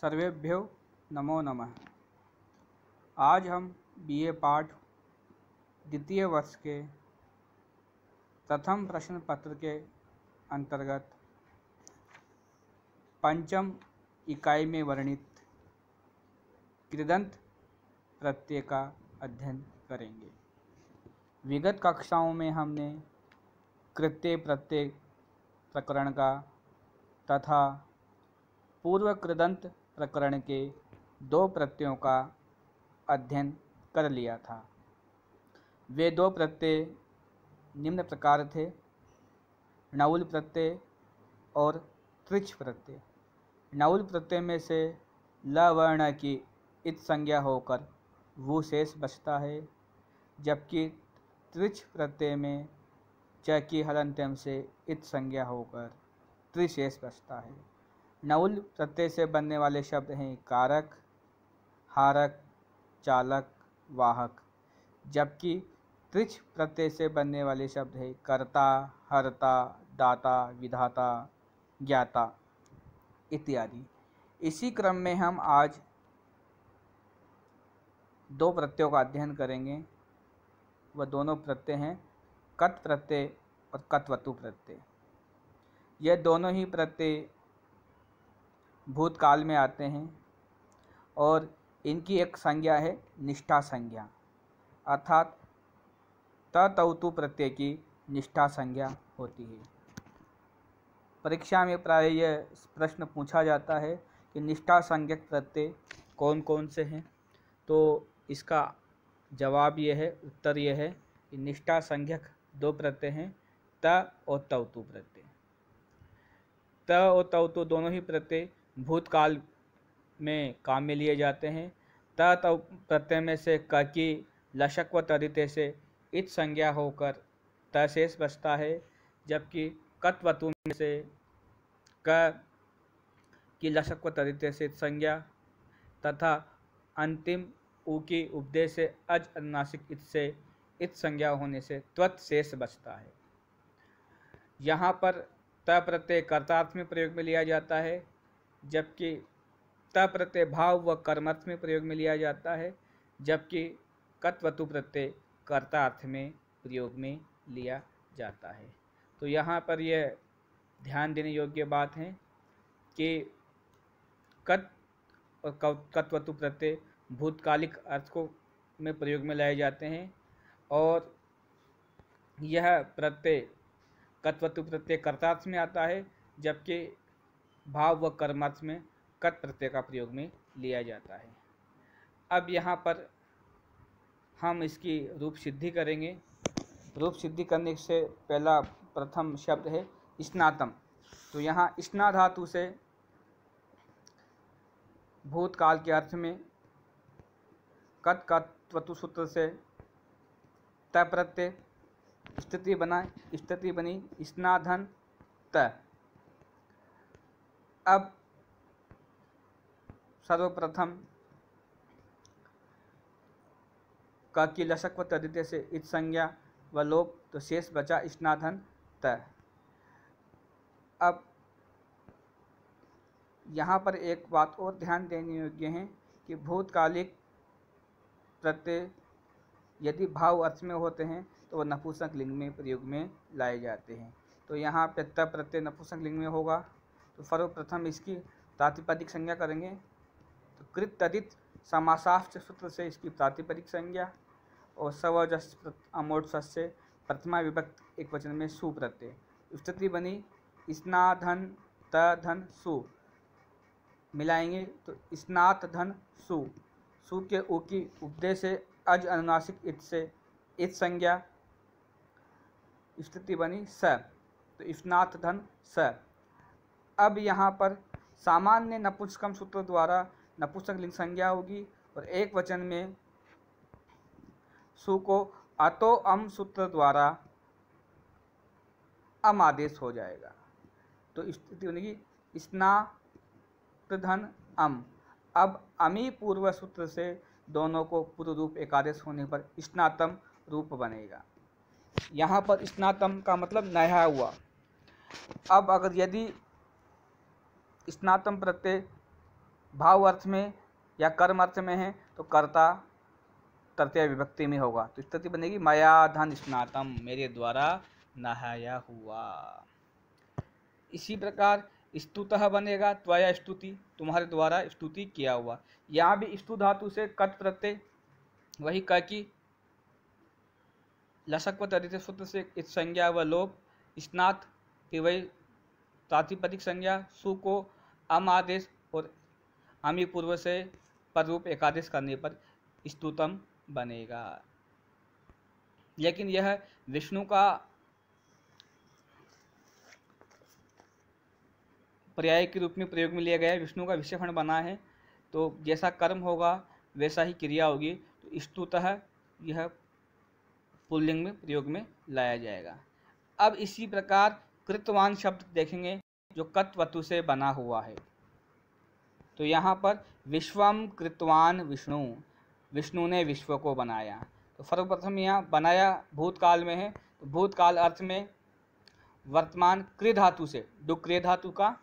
सर्वेभ्यो नमो नमः आज हम बीए पाठ द्वितीय वर्ष के प्रथम प्रश्न पत्र के अंतर्गत पंचम इकाई में वर्णित कृदंत प्रत्यय का अध्ययन करेंगे विगत कक्षाओं में हमने कृत्य प्रत्यय प्रकरण का तथा पूर्व कृदंत प्रकरण के दो प्रत्ययों का अध्ययन कर लिया था वे दो प्रत्यय निम्न प्रकार थे नवल प्रत्यय और त्रिच प्रत्यय नवल प्रत्यय में से ल वर्ण की इत संज्ञा होकर वो शेष बचता है जबकि त्रिच प्रत्यय में च की हलंत्यम से इत संज्ञा होकर त्रिशेष बचता है नउल प्रत्यय से बनने वाले शब्द हैं कारक हारक चालक वाहक जबकि त्रिच प्रत्यय से बनने वाले शब्द हैं कर्ता हरता दाता विधाता ज्ञाता इत्यादि इसी क्रम में हम आज दो प्रत्ययों का अध्ययन करेंगे वह दोनों प्रत्यय हैं कत प्रत्यय और कतवतु प्रत्यय यह दोनों ही प्रत्यय भूतकाल में आते हैं और इनकी एक संज्ञा है निष्ठा संज्ञा अर्थात ततवतु प्रत्यय की निष्ठा संज्ञा होती है परीक्षा में प्राय यह प्रश्न पूछा जाता है कि निष्ठा संज्ञक प्रत्यय कौन कौन से हैं तो इसका जवाब यह है उत्तर यह है कि निष्ठा संज्ञक दो प्रत्यय हैं त और तवतु प्रत्यय त और तवतु दोनों ही प्रत्यय भूतकाल में काम में लिए जाते हैं त प्रत्यय में से क की लशक व तदित से इत संज्ञा होकर तशेष बचता है जबकि कत्वतु में से क की लशक व तदित से इत संज्ञा तथा अंतिम उ की उपदेश से अज अनुनासिक इत से इत संज्ञा होने से त्वत शेष बचता है यहाँ पर त प्रत्यय कर्तार्थ में प्रयोग में लिया जाता है जबकि त प्रत्यय भाव व कर्मार्थ में प्रयोग में लिया जाता है जबकि कत्वतु प्रत्यय कर्ता अर्थ में प्रयोग में लिया जाता है तो यहाँ पर यह ध्यान देने योग्य बात है कि कत और कत्वतु प्रत्यय भूतकालिक अर्थ को में प्रयोग में लाए जाते हैं और यह प्रत्यय कत्वतु प्रत्यय कर्तार्थ में आता है जबकि भाव व कर्मार्थ में कत प्रत्यय का प्रयोग में लिया जाता है अब यहाँ पर हम इसकी रूप सिद्धि करेंगे रूप सिद्धि करने से पहला प्रथम शब्द है स्नातम तो यहाँ स्ना धातु से भूतकाल के अर्थ में कत का सूत्र से तय प्रत्यय स्थिति बनाए स्थिति बनी स्नाधन त अब सर्वप्रथम क की लशक व तदित्य से इत संज्ञा व लोप तो शेष बचा स्नाधन तय अब यहाँ पर एक बात और ध्यान देने योग्य है कि भूतकालिक प्रत्यय यदि भाव अर्थ में होते हैं तो वह नपुंसक लिंग में प्रयोग में लाए जाते हैं तो यहाँ पे प्रत्यय नपुंसक लिंग में होगा तो सर्वप्रथम इसकी प्रातिपदिक संज्ञा करेंगे तो कृत तदित समाशास्त्र सूत्र से इसकी प्रातिपदिक संज्ञा और सवजस अमोट से प्रथमा विभक्त एक वचन में सु प्रत्यय स्थिति बनी स्नाधन धन सु मिलाएंगे तो स्नात धन सु सु के ऊ की उपदेश से अज अनुनासिक इत से इत संज्ञा स्थिति बनी स तो स्नात धन स अब यहाँ पर सामान्य नपुंसकम सूत्र द्वारा नपुंसक लिंग संज्ञा होगी और एक वचन में सु को अतो अम सूत्र द्वारा अम आदेश हो जाएगा तो स्थिति बनेगी प्रधन अम अब अमी पूर्व सूत्र से दोनों को पूर्व रूप एकादेश होने पर स्नातम रूप बनेगा यहाँ पर स्नातम का मतलब नया हुआ अब अगर यदि स्नातम प्रत्यय भाव अर्थ में या कर्म अर्थ में है तो कर्ता तृतीय विभक्ति में होगा तो स्थिति बनेगी माया धन स्नातम मेरे द्वारा नहाया हुआ इसी प्रकार स्तुतः बनेगा त्वया स्तुति तुम्हारे द्वारा स्तुति किया हुआ यहाँ भी स्तु धातु से कट प्रत्यय वही क की लसक व तरित सूत्र से संज्ञा व लोप स्नात की वही प्रातिपदिक संज्ञा सु को अम आदेश और अमी पूर्व से रूप एकादेश करने पर स्तुतम बनेगा लेकिन यह विष्णु का पर्याय के रूप में प्रयोग में लिया गया है विष्णु का विशेषण बना है तो जैसा कर्म होगा वैसा ही क्रिया होगी तो स्तुतः यह पुल्लिंग में प्रयोग में लाया जाएगा अब इसी प्रकार कृतवान शब्द देखेंगे जो कत्वतु से बना हुआ है तो यहाँ पर विश्वम कृतवान विष्णु विष्णु ने विश्व को बनाया तो सर्वप्रथम यहाँ बनाया भूतकाल में है तो भूतकाल अर्थ में वर्तमान क्री धातु से डुक्रे धातु का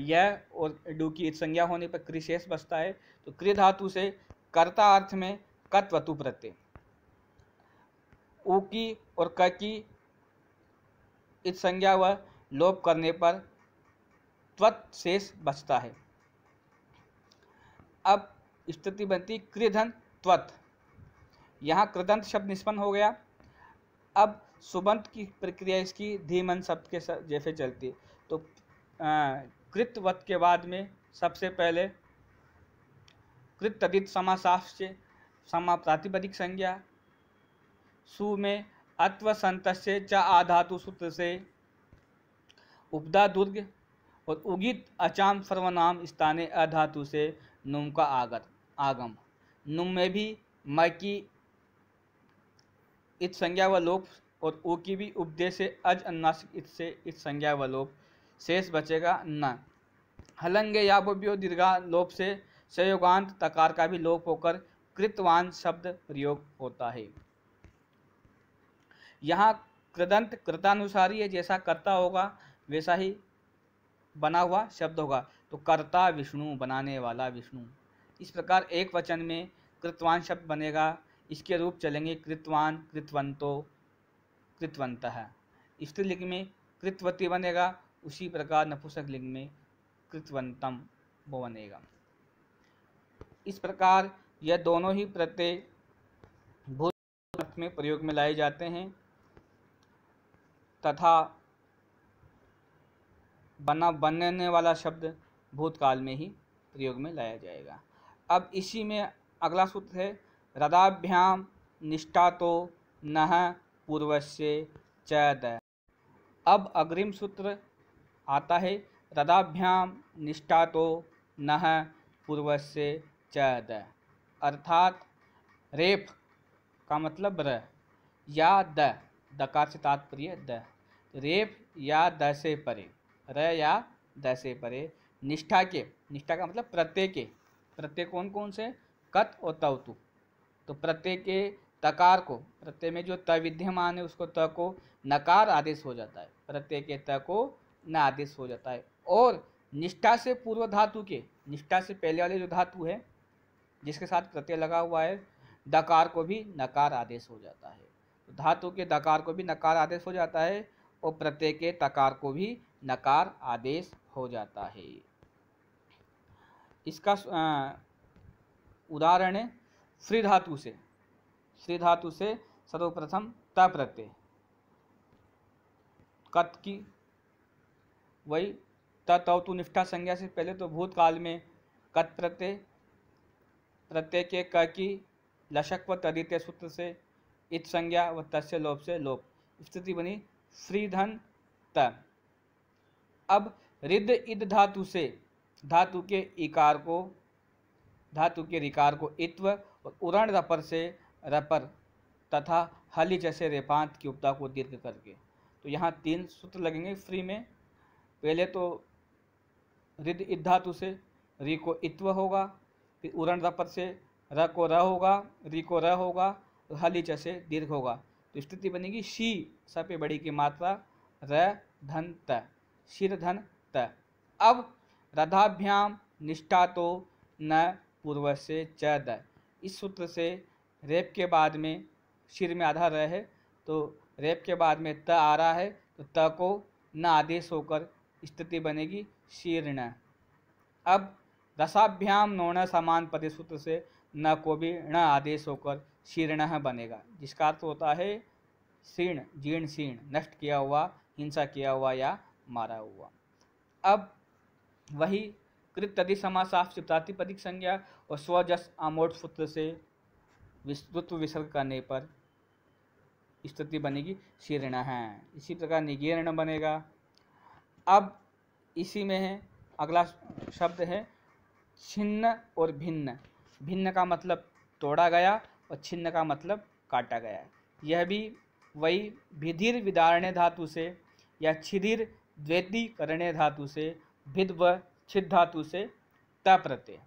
यह और डू की संज्ञा होने पर कृशेष बसता बचता है तो कृ धातु से कर्ता अर्थ में कत्वतु प्रत्यय ऊ की और क की इस संज्ञा व लोप करने पर त्वत शेष बचता है अब स्थिति बनती क्रियधन त्वत यहाँ कृदंत शब्द निष्पन्न हो गया अब सुबंत की प्रक्रिया इसकी धीमन शब्द के जैसे चलती है तो कृतवत के बाद में सबसे पहले कृत तदित समाशास्त्र समा प्रातिपदिक संज्ञा सु में अत्व संत से च आधातु सूत्र से उपदा दुर्ग और उगित अचाम सर्वनाम स्थाने अधातु से नुम का आगत आगम नुम में भी म की इत संज्ञा व लोप और ओ की भी उपदेश से अज अन्नासिक इत से इत संज्ञा व लोप शेष बचेगा न हलंगे या बो दीर्घा लोप से संयोगांत तकार का भी लोप होकर कृतवान शब्द प्रयोग होता है यहाँ कृदंत कृतानुसारी है जैसा करता होगा वैसा ही बना हुआ शब्द होगा तो कर्ता विष्णु बनाने वाला विष्णु इस प्रकार एक वचन में कृतवान शब्द बनेगा इसके रूप चलेंगे कृतवान कृतवंतो कृतवंत है स्त्रीलिंग में कृतवती बनेगा उसी प्रकार नपुंसक लिंग में कृतवंतम वो बनेगा इस प्रकार यह दोनों ही प्रत्यय भूत में प्रयोग में लाए जाते हैं तथा बना बनने वाला शब्द भूतकाल में ही प्रयोग में लाया जाएगा अब इसी में अगला सूत्र है रदाभ्याम निष्ठा तो न पूर्वस्य चैत अब अग्रिम सूत्र आता है रदाभ्याम निष्ठा तो न पूर्वस्य चैत अर्थात रेप का मतलब र या द दकार से तात्पर्य द रेप या द से परे र या दसे परे निष्ठा के निष्ठा का मतलब प्रत्यय के प्रत्यय कौन कौन से कत और तवतु तो प्रत्यय के तकार को प्रत्यय में जो त विद्यमान है उसको त को नकार आदेश हो जाता है प्रत्यय के त को न आदेश हो जाता है और निष्ठा से पूर्व धातु के निष्ठा से पहले वाले जो धातु है जिसके साथ प्रत्यय लगा हुआ है दकार को भी नकार आदेश हो जाता है तो धातु के दकार को भी नकार आदेश हो जाता है और प्रत्यय के तकार को भी नकार आदेश हो जाता है इसका उदाहरण है श्री धातु से श्री धातु से सर्वप्रथम त प्रत्यय कत की वही तत्व निष्ठा संज्ञा से पहले तो भूतकाल में कत प्रत्यय प्रत्यय के क की लशक व तदित्य सूत्र से इत संज्ञा व तस्य लोप से लोप स्थिति बनी श्रीधन त अब रिद इद धातु से धातु के इकार को धातु के रिकार को इत्व और उरण रपर से रपर तथा हली जैसे रेपांत की उपता को दीर्घ करके तो यहाँ तीन सूत्र लगेंगे फ्री में पहले तो रिद इद धातु से री को इत्व होगा फिर उरण रपर से र को र होगा री को र होगा और हली जैसे दीर्घ होगा तो स्थिति बनेगी शी सपे बड़ी की मात्रा र धन त शिरधन त अब रधाभ्याम निष्ठा तो न पूर्व से च द इस सूत्र से रेप के बाद में शिर में आधा रहे तो रेप के बाद में त आ रहा है तो त को न आदेश होकर स्थिति बनेगी शीर्ण अब रसाभ्याम नोण समान सूत्र से न को भी ण आदेश होकर शीर्ण बनेगा जिसका अर्थ होता है शीर्ण जीर्ण शीर्ण नष्ट किया हुआ हिंसा किया हुआ या मारा हुआ अब वही कृत तदि समास साफ प्रातिपदिक संज्ञा और स्वजस आमोट सूत्र से विस्तृत्व विसर्ग करने पर स्थिति बनेगी शीर्ण है इसी प्रकार निगीर्ण बनेगा अब इसी में है अगला शब्द है छिन्न और भिन्न भिन्न का मतलब तोड़ा गया और छिन्न का मतलब काटा गया यह भी वही विधिर विदारण्य धातु से या छिधिर द्वेदी करणे धातु से भिद व छिद धातु से तप्रत्यय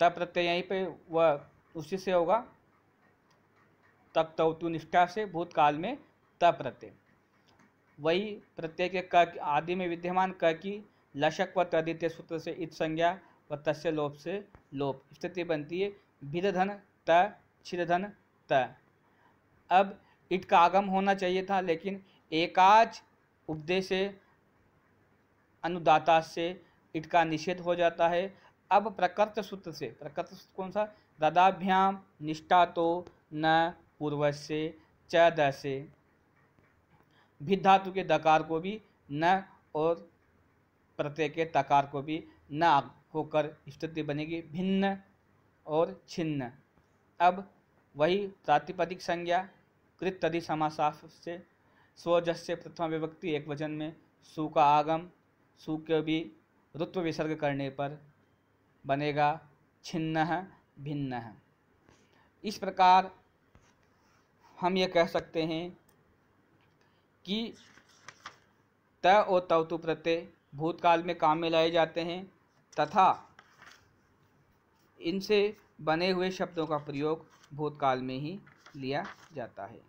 तप्रत्यय यहीं पे वह उसी से होगा तक तवतु निष्ठा से भूतकाल में तप्रत्यय वही प्रत्यय के क आदि में विद्यमान क की लशक व तदित्य सूत्र से इत संज्ञा व तस्य लोप से लोप स्थिति बनती है भिदधन त छिदधन त अब इट का आगम होना चाहिए था लेकिन एकाच उपदेश अनुदाता से इटका निषेध हो जाता है अब प्रकृत सूत्र से प्रकृत सूत्र कौन सा दादाभ्याम निष्ठा तो न पूर्व से च द से भिद धातु के दकार को भी न और प्रत्यय के तकार को भी न होकर स्थिति बनेगी भिन्न और छिन्न अब वही प्रातिपदिक संज्ञा कृत अधि समासाफ से स्वजस्य प्रथमा विभक्ति एक वचन में सु का आगम सु के भी रुत्व विसर्ग करने पर बनेगा छिन्न भिन्न इस प्रकार हम ये कह सकते हैं कि त और तवतु प्रत्यय भूतकाल में काम में लाए जाते हैं तथा इनसे बने हुए शब्दों का प्रयोग भूतकाल में ही लिया जाता है